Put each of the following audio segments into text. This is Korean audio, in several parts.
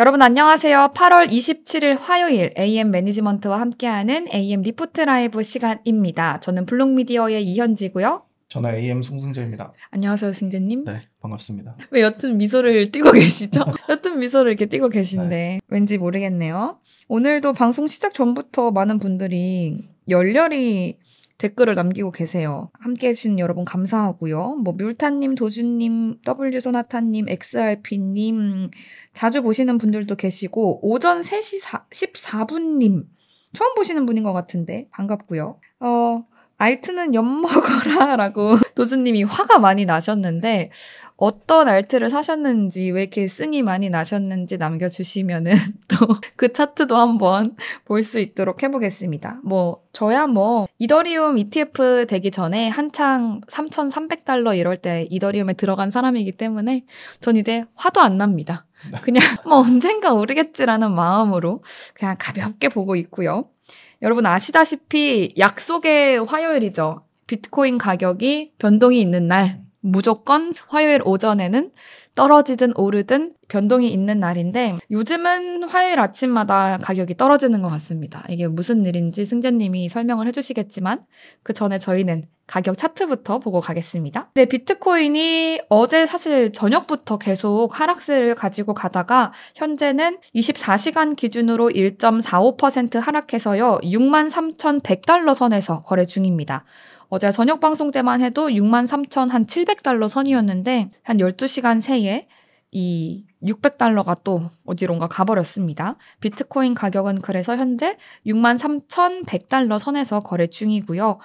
여러분 안녕하세요. 8월 27일 화요일 AM 매니지먼트와 함께하는 AM 리포트 라이브 시간입니다. 저는 블록미디어의 이현지고요. 저는 AM 송승재입니다. 안녕하세요, 승재님. 네, 반갑습니다. 왜 여튼 미소를 띄고 계시죠? 여튼 미소를 이렇게 띄고 계신데 네. 왠지 모르겠네요. 오늘도 방송 시작 전부터 많은 분들이 열렬히 댓글을 남기고 계세요. 함께 해주신 여러분 감사하고요. 뭐 뮬타님, 도준님, W소나타님, XRP님 자주 보시는 분들도 계시고 오전 3시 4, 14분님 처음 보시는 분인 것 같은데 반갑고요. 어 알트는 엿먹어라 라고 도준님이 화가 많이 나셨는데 어떤 알트를 사셨는지 왜 이렇게 승이 많이 나셨는지 남겨주시면은 또 그 차트도 한번 볼 수 있도록 해보겠습니다. 뭐 저야 뭐 이더리움 ETF 되기 전에 한창 3,300달러 이럴 때 이더리움에 들어간 사람이기 때문에 전 이제 화도 안 납니다. 네. 그냥 뭐 언젠가 오르겠지라는 마음으로 그냥 가볍게 보고 있고요. 여러분 아시다시피 약속의 화요일이죠. 비트코인 가격이 변동이 있는 날. 무조건 화요일 오전에는 떨어지든 오르든 변동이 있는 날인데 요즘은 화요일 아침마다 가격이 떨어지는 것 같습니다. 이게 무슨 일인지 승재님이 설명을 해주시겠지만 그 전에 저희는 가격 차트부터 보고 가겠습니다. 네, 비트코인이 어제 사실 저녁부터 계속 하락세를 가지고 가다가 현재는 24시간 기준으로 1.45% 하락해서요. 63,100달러 선에서 거래 중입니다. 어제 저녁 방송 때만 해도 6만 3천 한 700달러 선이었는데 한 12시간 새에 이 600달러가 또 어디론가 가버렸습니다. 비트코인 가격은 그래서 현재 6만 3,100달러 선에서 거래 중이고요.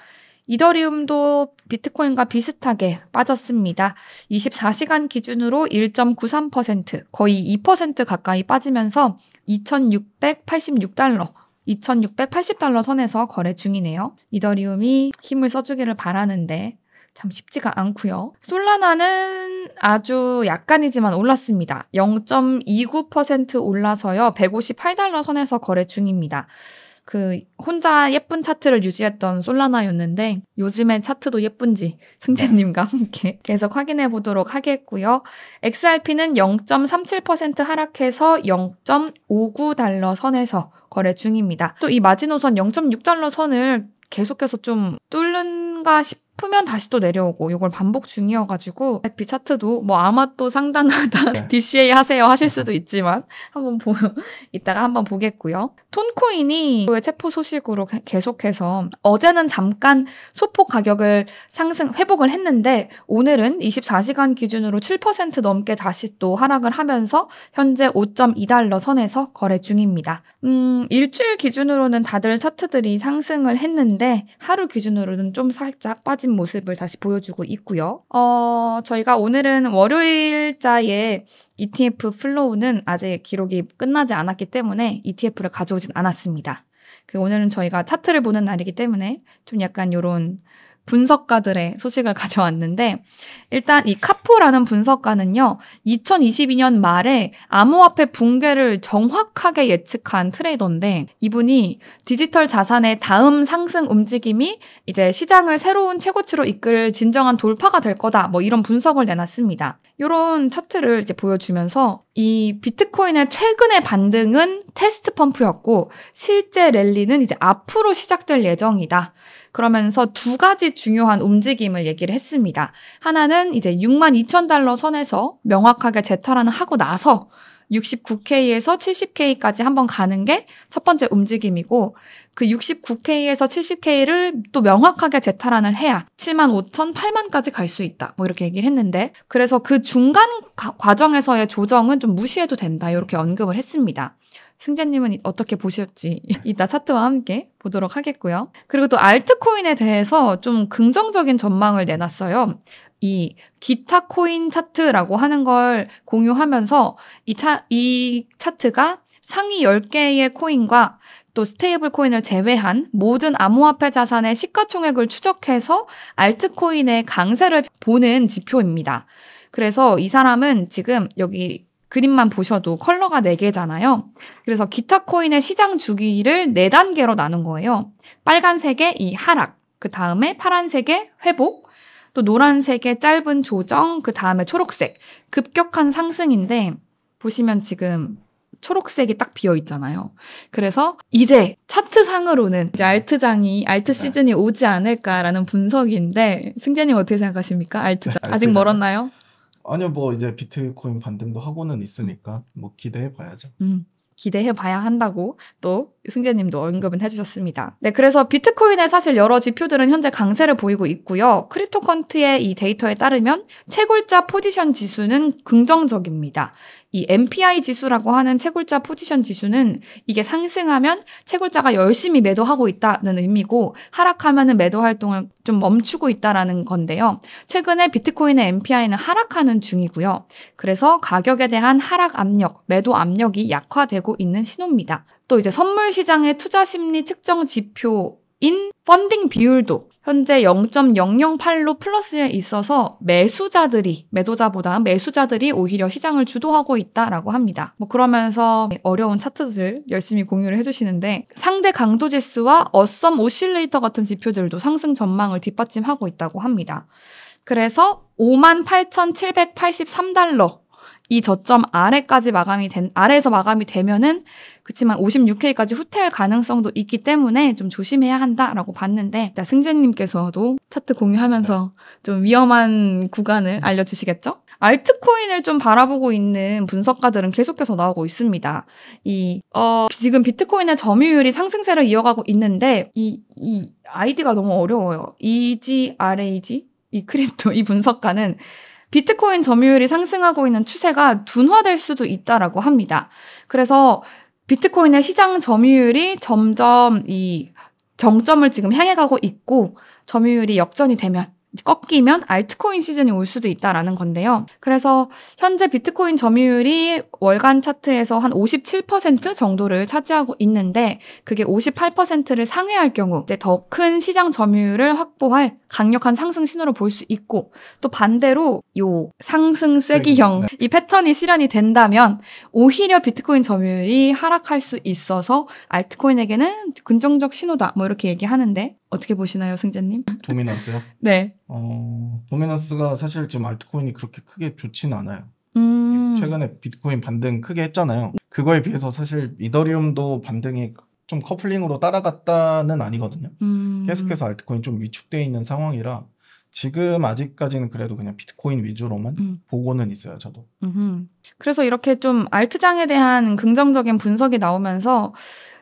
이더리움도 비트코인과 비슷하게 빠졌습니다. 24시간 기준으로 1.93% 거의 2% 가까이 빠지면서 2,686달러 2680달러 선에서 거래 중이네요. 이더리움이 힘을 써주기를 바라는데 참 쉽지가 않고요. 솔라나는 아주 약간이지만 올랐습니다. 0.29% 올라서요. 158달러 선에서 거래 중입니다. 그 혼자 예쁜 차트를 유지했던 솔라나였는데 요즘엔 차트도 예쁜지 승재님과 네. 함께 계속 확인해 보도록 하겠고요. XRP는 0.37% 하락해서 0.59달러 선에서 거래 중입니다. 또 이 마지노선 0.6달러 선을 계속해서 좀 뚫는가 싶으면 다시 또 내려오고 이걸 반복 중이어가지고 IP 차트도 뭐 아마 또 상단하다 네. DCA 하세요 하실 수도 있지만 한번 보 이따가 한번 보겠고요. 톤코인이 그 체포 소식으로 계속해서 어제는 잠깐 소폭 가격을 상승 회복을 했는데 오늘은 24시간 기준으로 7% 넘게 다시 또 하락을 하면서 현재 5.2달러 선에서 거래 중입니다. 음, 일주일 기준으로는 다들 차트들이 상승을 했는데 하루 기준으로는 좀 살짝 빠진 모습을 다시 보여주고 있고요. 어, 저희가 오늘은 월요일자에 ETF 플로우는 아직 기록이 끝나지 않았기 때문에 ETF를 가져오지 나오진 않았습니다. 그 오늘은 저희가 차트를 보는 날이기 때문에 좀 약간 요런 분석가들의 소식을 가져왔는데 일단 이 카포라는 분석가는요. 2022년 말에 암호화폐 붕괴를 정확하게 예측한 트레이더인데 이분이 디지털 자산의 다음 상승 움직임이 이제 시장을 새로운 최고치로 이끌 진정한 돌파가 될 거다. 뭐 이런 분석을 내놨습니다. 이런 차트를 이제 보여주면서 이 비트코인의 최근의 반등은 테스트 펌프였고 실제 랠리는 이제 앞으로 시작될 예정이다. 그러면서 두 가지 중요한 움직임을 얘기를 했습니다. 하나는 이제 6만 2천 달러 선에서 명확하게 재탈환을 하고 나서 69K에서 70K까지 한번 가는 게 첫 번째 움직임이고 그 69K에서 70K를 또 명확하게 재탈환을 해야 7만 5천, 8만까지 갈 수 있다. 뭐 이렇게 얘기를 했는데 그래서 그 중간 과정에서의 조정은 좀 무시해도 된다. 이렇게 언급을 했습니다. 승재님은 어떻게 보셨지? 이따 차트와 함께 보도록 하겠고요. 그리고 또 알트코인에 대해서 좀 긍정적인 전망을 내놨어요. 이 기타 코인 차트라고 하는 걸 공유하면서 이, 차, 이 차트가 상위 10개의 코인과 또 스테이블 코인을 제외한 모든 암호화폐 자산의 시가총액을 추적해서 알트코인의 강세를 보는 지표입니다. 그래서 이 사람은 지금 여기 그림만 보셔도 컬러가 4개잖아요. 그래서 기타 코인의 시장 주기를 4단계로 나눈 거예요. 빨간색의 이 하락, 그 다음에 파란색의 회복, 또 노란색의 짧은 조정, 그 다음에 초록색, 급격한 상승인데, 보시면 지금 초록색이 딱 비어 있잖아요. 그래서 이제 차트상으로는 이제 알트장이 알트 네. 시즌이 오지 않을까라는 분석인데 승재님 어떻게 생각하십니까? 알트장 아직 멀었나요? 아니요, 뭐 이제 비트코인 반등도 하고는 있으니까 뭐 기대해 봐야죠. 음, 기대해 봐야 한다고 또 승재님도 언급은 해주셨습니다. 네, 그래서 비트코인의 사실 여러 지표들은 현재 강세를 보이고 있고요. 크립토컨트의 이 데이터에 따르면 채굴자 포지션 지수는 긍정적입니다. 이 MPI 지수라고 하는 채굴자 포지션 지수는 이게 상승하면 채굴자가 열심히 매도하고 있다는 의미고 하락하면은 매도 활동을 좀 멈추고 있다라는 건데요. 최근에 비트코인의 MPI는 하락하는 중이고요. 그래서 가격에 대한 하락 압력, 매도 압력이 약화되고 있는 신호입니다. 또 이제 선물 시장의 투자 심리 측정 지표인 펀딩 비율도 현재 0.008로 플러스에 있어서 매수자들이 매도자보다 매수자들이 오히려 시장을 주도하고 있다라고 합니다. 뭐 그러면서 어려운 차트들 열심히 공유를 해주시는데 상대 강도 지수와 어썸 오실레이터 같은 지표들도 상승 전망을 뒷받침하고 있다고 합니다. 그래서 58,783달러 이 저점 아래까지 마감이 된 아래에서 마감이 되면은 그치만 56K까지 후퇴할 가능성도 있기 때문에 좀 조심해야 한다라고 봤는데 승재님께서도 차트 공유하면서 네. 좀 위험한 구간을 알려주시겠죠? 알트코인을 좀 바라보고 있는 분석가들은 계속해서 나오고 있습니다. 이, 어, 지금 비트코인의 점유율이 상승세를 이어가고 있는데, 이, 이 아이디가 너무 어려워요. EGRAG? 이 크립토, 이 분석가는 비트코인 점유율이 상승하고 있는 추세가 둔화될 수도 있다라고 합니다. 그래서 비트코인의 시장 점유율이 점점 이 정점을 지금 향해 가고 있고 점유율이 역전이 되면 꺾이면 알트코인 시즌이 올 수도 있다라는 건데요. 그래서 현재 비트코인 점유율이 월간 차트에서 한 57% 정도를 차지하고 있는데 그게 58%를 상회할 경우 이제 더 큰 시장 점유율을 확보할 강력한 상승 신호로 볼 수 있고 또 반대로 요 상승 쐐기형 네. 이 패턴이 실현이 된다면 오히려 비트코인 점유율이 하락할 수 있어서 알트코인에게는 긍정적 신호다 뭐 이렇게 얘기하는데 어떻게 보시나요, 승재님 도미넌스요? 네. 어, 도미넌스가 사실 지금 알트코인이 그렇게 크게 좋지는 않아요. 음... 최근에 비트코인 반등 크게 했잖아요. 그거에 비해서 사실 이더리움도 반등이 좀 커플링으로 따라갔다는 아니거든요. 음... 계속해서 알트코인 좀 위축되어 있는 상황이라 지금 아직까지는 그래도 그냥 비트코인 위주로만 음. 보고는 있어요, 저도. 음흠. 그래서 이렇게 좀 알트장에 대한 긍정적인 분석이 나오면서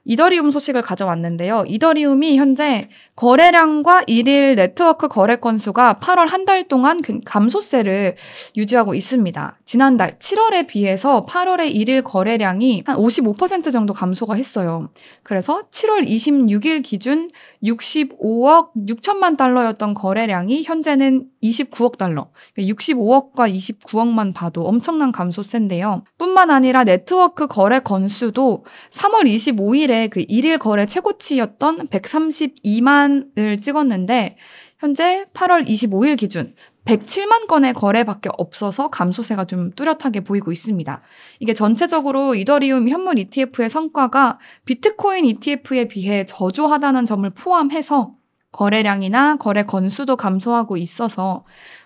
이더리움 소식을 가져왔는데요. 이더리움이 현재 거래량과 일일 네트워크 거래 건수가 8월 한 달 동안 감소세를 유지하고 있습니다. 지난달 7월에 비해서 8월의 일일 거래량이 한 55% 정도 감소가 했어요. 그래서 7월 26일 기준 65억 6천만 달러였던 거래량이 현재는 29억 달러, 65억과 그러니까 29억만 봐도 엄청난 감소세인데요. 뿐만 아니라 네트워크 거래 건수도 3월 25일에 그 1일 거래 최고치였던 132만을 찍었는데, 현재 8월 25일 기준 107만 건의 거래밖에 없어서 감소세가 좀 뚜렷하게 보이고 있습니다. 이게 전체적으로 이더리움 현물 ETF의 성과가 비트코인 ETF에 비해 저조하다는 점을 포함해서 거래량이나 거래 건수도 감소하고 있어서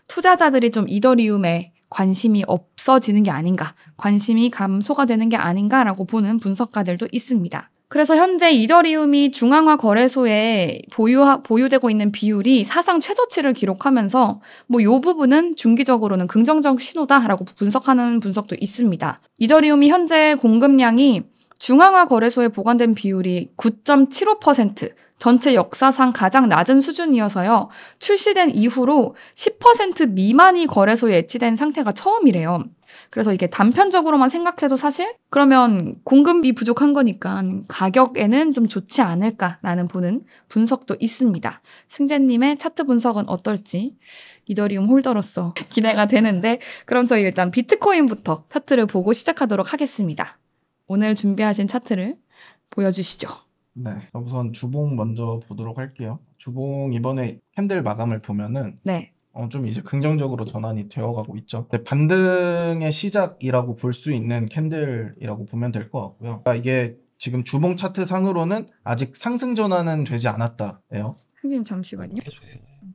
투자자들이 좀 이더리움에 관심이 없어지는 게 아닌가, 관심이 감소가 되는 게 아닌가라고 보는 분석가들도 있습니다. 그래서 현재 이더리움이 중앙화 거래소에 보유 보유되고 있는 비율이 사상 최저치를 기록하면서 뭐 요 부분은 중기적으로는 긍정적 신호다라고 분석하는 분석도 있습니다. 이더리움이 현재 공급량이 중앙화 거래소에 보관된 비율이 9.75%, 전체 역사상 가장 낮은 수준이어서요. 출시된 이후로 10% 미만이 거래소에 예치된 상태가 처음이래요. 그래서 이게 단편적으로만 생각해도 사실 그러면 공급이 부족한 거니까 가격에는 좀 좋지 않을까라는 보는 분석도 있습니다. 승재님의 차트 분석은 어떨지 이더리움 홀더로서 기대가 되는데 그럼 저희 일단 비트코인부터 차트를 보고 시작하도록 하겠습니다. 오늘 준비하신 차트를 보여주시죠. 네. 우선 주봉 먼저 보도록 할게요. 주봉 이번에 캔들 마감을 보면은 네. 어, 좀 이제 긍정적으로 전환이 되어가고 있죠. 네, 반등의 시작이라고 볼 수 있는 캔들이라고 보면 될 것 같고요. 그러니까 이게 지금 주봉 차트 상으로는 아직 상승 전환은 되지 않았다예요. 선님 잠시만요.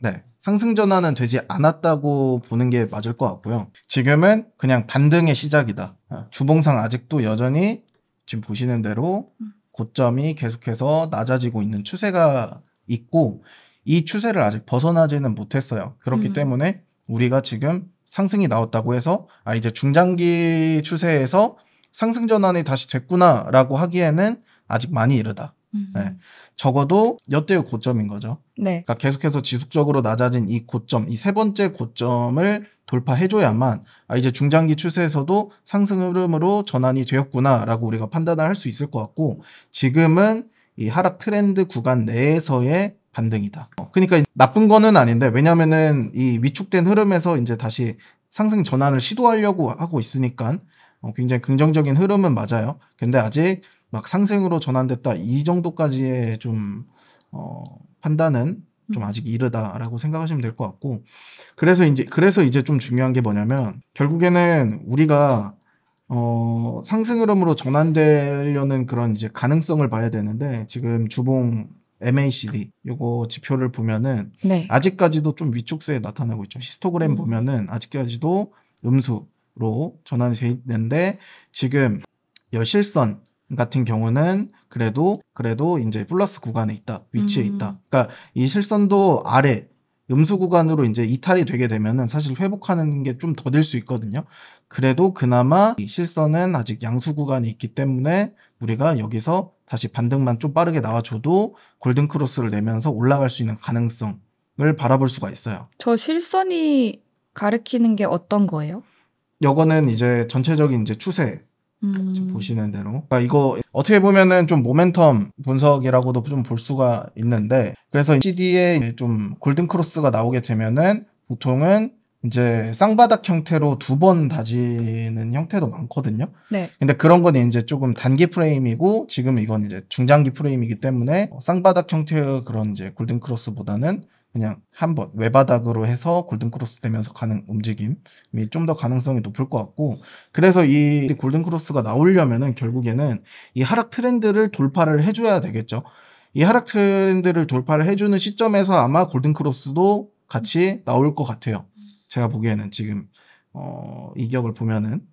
네, 상승 전환은 되지 않았다고 보는 게 맞을 것 같고요. 지금은 그냥 반등의 시작이다. 어, 주봉상 아직도 여전히 지금 보시는 대로 음. 고점이 계속해서 낮아지고 있는 추세가 있고 이 추세를 아직 벗어나지는 못했어요. 그렇기 음. 때문에 우리가 지금 상승이 나왔다고 해서 아 이제 중장기 추세에서 상승 전환이 다시 됐구나라고 하기에는 아직 많이 이르다. 음. 네. 적어도 여태의 고점인 거죠. 네. 그러니까 계속해서 지속적으로 낮아진 이 고점, 이 세 번째 고점을 돌파해줘야만 아 이제 중장기 추세에서도 상승 흐름으로 전환이 되었구나라고 우리가 판단을 할 수 있을 것 같고 지금은 이 하락 트렌드 구간 내에서의 반등이다. 그러니까 나쁜 거는 아닌데 왜냐면은 이 위축된 흐름에서 이제 다시 상승 전환을 시도하려고 하고 있으니까 어, 굉장히 긍정적인 흐름은 맞아요. 근데 아직 막 상승으로 전환됐다 이 정도까지의 좀 어, 판단은 좀 음. 아직 이르다라고 생각하시면 될 것 같고 그래서 이제 그래서 이제 좀 중요한 게 뭐냐면 결국에는 우리가 어 상승 흐름으로 전환되려는 그런 이제 가능성을 봐야 되는데 지금 주봉 MACD 요거 지표를 보면은 네. 아직까지도 좀 위축세에 나타나고 있죠. 히스토그램 음. 보면은 아직까지도 음수로 전환이 돼 있는데 지금 여실선 같은 경우는 그래도 그래도 이제 플러스 구간에 있다 위치에 음. 있다. 그러니까 이 실선도 아래 음수 구간으로 이제 이탈이 되게 되면은 사실 회복하는 게 좀 더딜 수 있거든요. 그래도 그나마 이 실선은 아직 양수 구간이 있기 때문에 우리가 여기서 다시 반등만 좀 빠르게 나와줘도 골든 크로스를 내면서 올라갈 수 있는 가능성을 바라볼 수가 있어요. 저 실선이 가리키는 게 어떤 거예요? 이거는 이제 전체적인 이제 추세 음. 지금 보시는 대로. 그러니까 이거 어떻게 보면은 좀 모멘텀 분석이라고도 좀 볼 수가 있는데 그래서 CD에 좀 골든 크로스가 나오게 되면은 보통은 이제 쌍바닥 형태로 두 번 다지는 형태도 많거든요. 네. 근데 그런 건 이제 조금 단기 프레임이고 지금 이건 이제 중장기 프레임이기 때문에 쌍바닥 형태의 그런 이제 골든 크로스보다는 그냥 한 번 외바닥으로 해서 골든크로스 되면서 가는 움직임이 좀 더 가능성이 높을 것 같고 그래서 이 골든크로스가 나오려면은 결국에는 이 하락 트렌드를 돌파를 해줘야 되겠죠. 이 하락 트렌드를 돌파를 해주는 시점에서 아마 골든크로스도 같이 나올 것 같아요. 제가 보기에는 지금 어, 이격을 보면은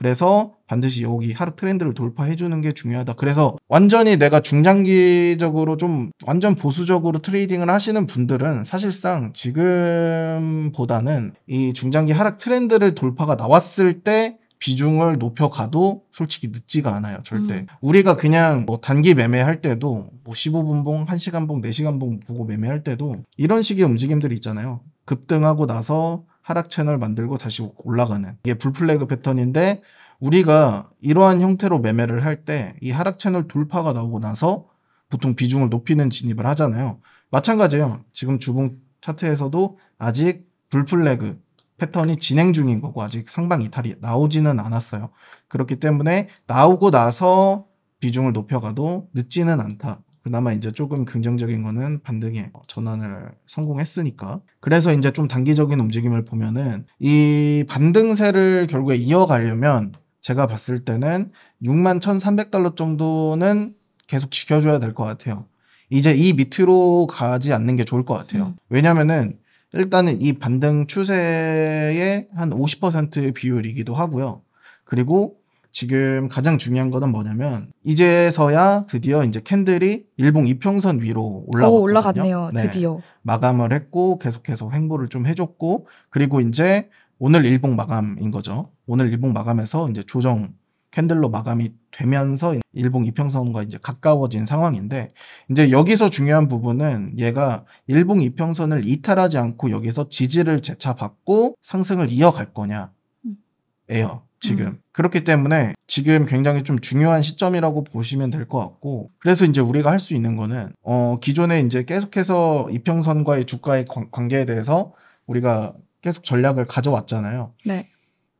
그래서 반드시 여기 하루 트렌드를 돌파해주는 게 중요하다. 그래서 완전히 내가 중장기적으로 좀 완전 보수적으로 트레이딩을 하시는 분들은 사실상 지금보다는 이 중장기 하락 트렌드를 돌파가 나왔을 때 비중을 높여가도 솔직히 늦지가 않아요, 절대. 음. 우리가 그냥 뭐 단기 매매할 때도 뭐 15분봉, 1시간봉, 4시간봉 보고 매매할 때도 이런 식의 움직임들이 있잖아요. 급등하고 나서 하락 채널 만들고 다시 올라가는 이게 불플래그 패턴인데 우리가 이러한 형태로 매매를 할 때 이 하락 채널 돌파가 나오고 나서 보통 비중을 높이는 진입을 하잖아요. 마찬가지예요. 지금 주봉 차트에서도 아직 불플래그 패턴이 진행 중인 거고 아직 상방 이탈이 나오지는 않았어요. 그렇기 때문에 나오고 나서 비중을 높여가도 늦지는 않다. 그나마 이제 조금 긍정적인 거는 반등에 전환을 성공했으니까. 그래서 이제 좀 단기적인 움직임을 보면은 이 반등세를 결국에 이어가려면 제가 봤을 때는 6만 1,300달러 정도는 계속 지켜줘야 될 것 같아요. 이제 이 밑으로 가지 않는 게 좋을 것 같아요. 음. 왜냐면은 일단은 이 반등 추세의 한 50% 비율이기도 하고요. 그리고 지금 가장 중요한 거는 뭐냐면 이제서야 드디어 이제 캔들이 일봉 이평선 위로 올라 오, 올라갔네요. 네. 드디어 마감을 했고 계속해서 횡보를 좀 해줬고 그리고 이제 오늘 일봉 마감인 거죠. 오늘 일봉 마감에서 이제 조정 캔들로 마감이 되면서 일봉 이평선과 이제 가까워진 상황인데 이제 여기서 중요한 부분은 얘가 일봉 이평선을 이탈하지 않고 여기서 지지를 재차 받고 상승을 이어갈 거냐에요 지금. 음. 그렇기 때문에 지금 굉장히 좀 중요한 시점이라고 보시면 될 것 같고 그래서 이제 우리가 할 수 있는 거는 어 기존에 이제 계속해서 이평선과의 주가의 관계에 대해서 우리가 계속 전략을 가져왔잖아요. 네.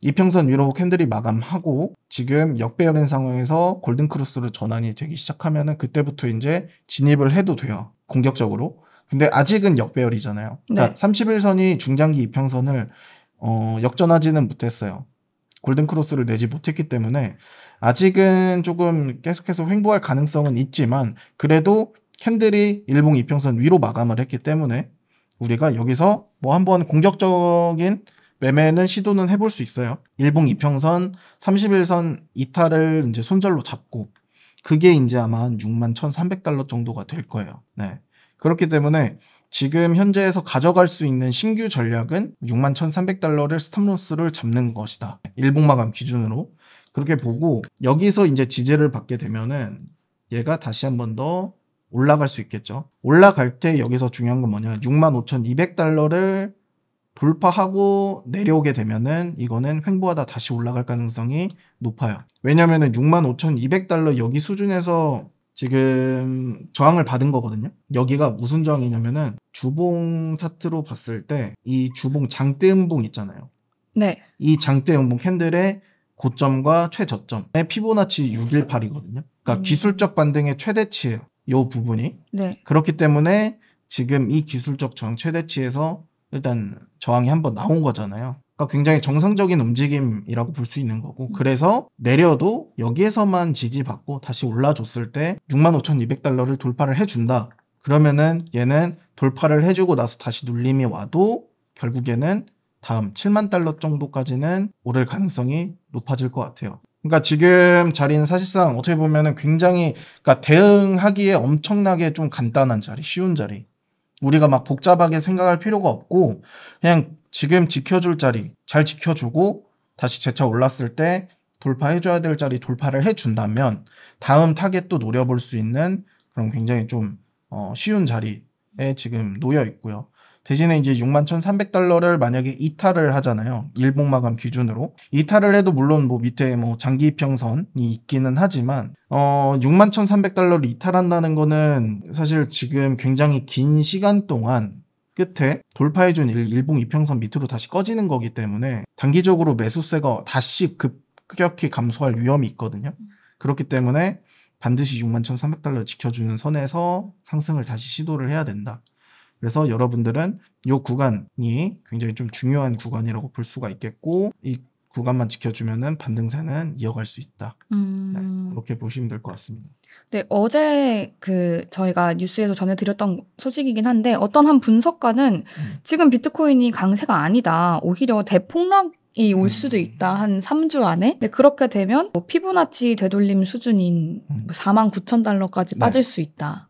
이평선 위로 캔들이 마감하고 지금 역배열인 상황에서 골든 크루스로 전환이 되기 시작하면은 그때부터 이제 진입을 해도 돼요. 공격적으로. 근데 아직은 역배열이잖아요. 그러니까 31선이 중장기 이평선을 어, 역전하지는 못했어요. 골든 크로스를 내지 못했기 때문에 아직은 조금 계속해서 횡보할 가능성은 있지만 그래도 캔들이 일봉 이평선 위로 마감을 했기 때문에 우리가 여기서 뭐 한번 공격적인 매매는 시도는 해볼 수 있어요. 일봉 이평선 31선 이탈을 이제 손절로 잡고 그게 이제 아마 한6 1,300달러 정도가 될 거예요. 네. 그렇기 때문에 지금 현재에서 가져갈 수 있는 신규 전략은 61,300달러를 스탑로스를 잡는 것이다. 일봉마감 기준으로 그렇게 보고 여기서 이제 지지를 받게 되면은 얘가 다시 한 번 더 올라갈 수 있겠죠. 올라갈 때 여기서 중요한 건 뭐냐? 65,200달러를 돌파하고 내려오게 되면은 이거는 횡보하다 다시 올라갈 가능성이 높아요. 왜냐면은 65,200달러 여기 수준에서 지금 저항을 받은 거거든요. 여기가 무슨 저항이냐면은 주봉 차트로 봤을 때 이 주봉 장대음봉 있잖아요. 네. 이 장대음봉 캔들의 고점과 최저점의 네, 피보나치 618이거든요. 그러니까 음. 기술적 반등의 최대치예요. 요 부분이. 네. 그렇기 때문에 지금 이 기술적 저항 최대치에서 일단 저항이 한번 나온 거잖아요. 그러니까 굉장히 정상적인 움직임이라고 볼 수 있는 거고 그래서 내려도 여기에서만 지지받고 다시 올라줬을 때 65,200달러를 돌파를 해준다 그러면은 얘는 돌파를 해주고 나서 다시 눌림이 와도 결국에는 다음 7만 달러 정도까지는 오를 가능성이 높아질 것 같아요. 그러니까 지금 자리는 사실상 어떻게 보면은 굉장히 그러니까 대응하기에 엄청나게 좀 간단한 자리, 쉬운 자리. 우리가 막 복잡하게 생각할 필요가 없고 그냥 지금 지켜줄 자리 잘 지켜주고 다시 재차 올랐을 때 돌파해줘야 될 자리 돌파를 해준다면 다음 타겟도 노려볼 수 있는 그런 굉장히 좀어 쉬운 자리에 지금 놓여 있고요. 대신에 이제 61,300달러를 만약에 이탈을 하잖아요. 일봉 마감 기준으로. 이탈을 해도 물론 뭐 밑에 뭐 장기 평선이 있기는 하지만 어 61,300달러를 이탈한다는 거는 사실 지금 굉장히 긴 시간 동안 끝에 돌파해준 일봉 이평선 밑으로 다시 꺼지는 거기 때문에 단기적으로 매수세가 다시 급격히 감소할 위험이 있거든요. 그렇기 때문에 반드시 61,300달러 지켜주는 선에서 상승을 다시 시도를 해야 된다. 그래서 여러분들은 이 구간이 굉장히 좀 중요한 구간이라고 볼 수가 있겠고 이 구간만 지켜주면은 반등세는 이어갈 수 있다. 네, 음... 네, 그렇게 보시면 될 것 같습니다. 네, 어제 그 저희가 뉴스에서 전해드렸던 소식이긴 한데 어떤 한 분석가는 음. 지금 비트코인이 강세가 아니다. 오히려 대폭락 이올 음. 수도 있다 한 3주 안에 근데 네, 그렇게 되면 뭐 피부나치 되돌림 수준인 음. 4만 뭐 9천 달러까지 네. 빠질 수 있다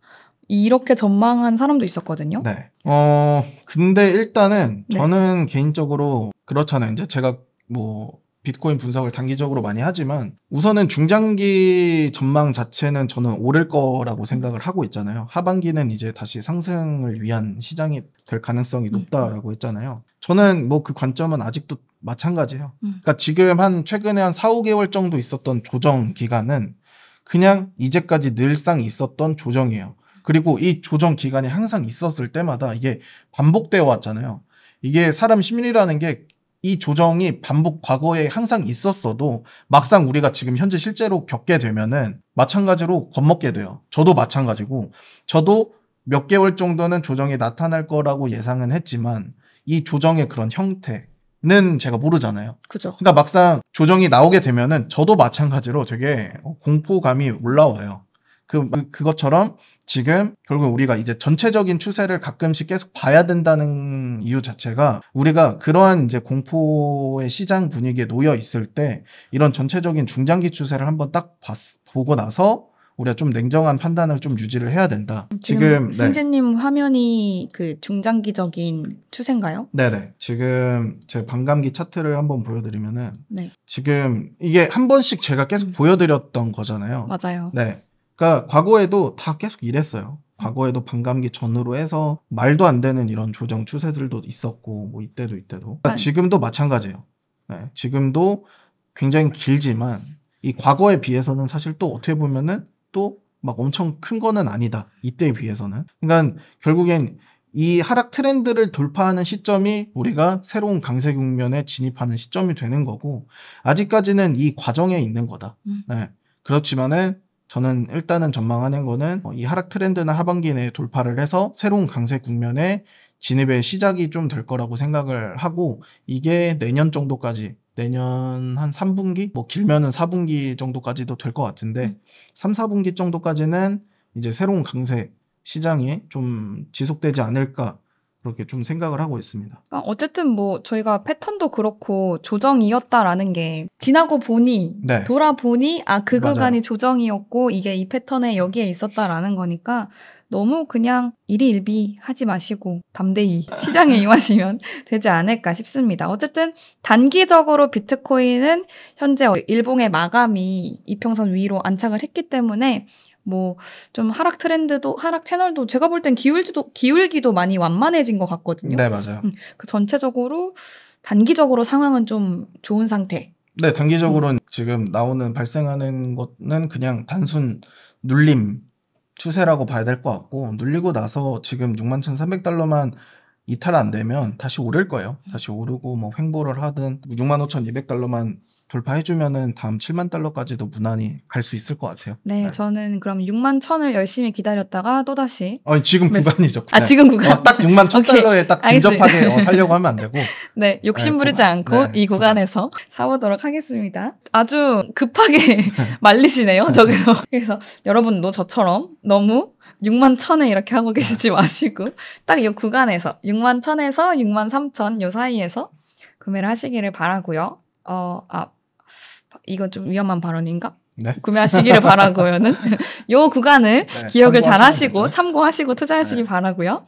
이렇게 전망한 사람도 있었거든요. 네. 어, 근데 일단은 네. 저는 개인적으로 그렇잖아요. 이제 제가 뭐 비트코인 분석을 단기적으로 많이 하지만 우선은 중장기 전망 자체는 저는 오를 거라고 생각을 하고 있잖아요. 하반기는 이제 다시 상승을 위한 시장이 될 가능성이 음. 높다라고 했잖아요. 저는 뭐 그 관점은 아직도 마찬가지예요. 음. 그러니까 지금 한 최근에 한 4, 5개월 정도 있었던 조정 기간은 그냥 이제까지 늘상 있었던 조정이에요. 그리고 이 조정 기간이 항상 있었을 때마다 이게 반복되어 왔잖아요. 이게 사람 심리라는 게 이 조정이 반복 과거에 항상 있었어도 막상 우리가 지금 현재 실제로 겪게 되면은 마찬가지로 겁먹게 돼요. 저도 마찬가지고 저도 몇 개월 정도는 조정이 나타날 거라고 예상은 했지만 이 조정의 그런 형태는 제가 모르잖아요. 그죠. 그러니까 막상 조정이 나오게 되면은 저도 마찬가지로 되게 공포감이 올라와요. 그, 그것처럼 지금 결국 우리가 이제 전체적인 추세를 가끔씩 계속 봐야 된다는 이유 자체가 우리가 그러한 이제 공포의 시장 분위기에 놓여 있을 때 이런 전체적인 중장기 추세를 한번 딱 봤, 보고 나서 우리가 좀 냉정한 판단을 좀 유지를 해야 된다. 지금, 지금 승재님 네. 화면이 그 중장기적인 추세인가요? 네네. 지금 제 반감기 차트를 한번 보여드리면은 네. 지금 이게 한 번씩 제가 계속 보여드렸던 거잖아요. 맞아요. 네. 그러니까 과거에도 다 계속 이랬어요. 과거에도 반감기 전으로 해서 말도 안 되는 이런 조정 추세들도 있었고 뭐 이때도 이때도 그러니까 아. 지금도 마찬가지예요. 네, 지금도 굉장히 길지만 이 과거에 비해서는 사실 또 어떻게 보면은 또 막 엄청 큰 거는 아니다. 이때에 비해서는. 그러니까 결국엔 이 하락 트렌드를 돌파하는 시점이 우리가 새로운 강세 국면에 진입하는 시점이 되는 거고 아직까지는 이 과정에 있는 거다. 음. 네. 그렇지만은 저는 일단은 전망하는 거는 어, 이 하락 트렌드는 하반기 내에 돌파를 해서 새로운 강세 국면에 진입의 시작이 좀 될 거라고 생각을 하고 이게 내년 정도까지 내년 한 3분기 뭐 길면은 4분기 정도까지도 될 것 같은데 3, 음. 4분기 정도까지는 이제 새로운 강세 시장이 좀 지속되지 않을까 그렇게 좀 생각을 하고 있습니다. 아, 어쨌든 뭐 저희가 패턴도 그렇고 조정이었다라는 게 지나고 보니 네. 돌아보니 아그 구간이 조정이었고 이게 이 패턴에 여기에 있었다라는 거니까 너무 그냥 일희일비 하지 마시고 담대히 시장에 임하시면 되지 않을까 싶습니다. 어쨌든 단기적으로 비트코인은 현재 일봉의 마감이 이평선 위로 안착을 했기 때문에 뭐좀 하락 트렌드도 하락 채널도 제가 볼 땐 기울지도 기울기도 많이 완만해진 것 같거든요. 네 맞아요. 음, 그 전체적으로 단기적으로 상황은 좀 좋은 상태. 네 단기적으로는 음. 지금 나오는 발생하는 것은 그냥 단순 눌림 추세라고 봐야 될 것 같고 눌리고 나서 지금 61,300달러만 이탈 안 되면 다시 오를 거예요. 다시 오르고 뭐 횡보를 하든 65,200달러만 돌파해주면은 다음 7만 달러까지도 무난히 갈 수 있을 것 같아요. 네, 네, 저는 그럼 6만 천을 열심히 기다렸다가 또 다시. 어, 지금 구간이죠. 아, 지금 구간. 어, 딱 6만 천 달러에 딱 근접하게 어, 살려고 하면 안 되고. 네, 욕심 부리지 네, 않고 네, 이 구간에서 구간. 사보도록 하겠습니다. 아주 급하게 말리시네요. 네. 저기서 그래서 여러분도 저처럼 너무 6만 천에 이렇게 하고 네. 계시지 마시고 딱 이 구간에서 6만 천에서 6만 3천 요 사이에서 구매를 하시기를 바라고요. 어, 아, 이건 좀 위험한 발언인가? 네. 구매하시기를 바라고요는 요 구간을 네, 기억을 잘 하시고 참고하시고 투자하시기 네. 바라고요.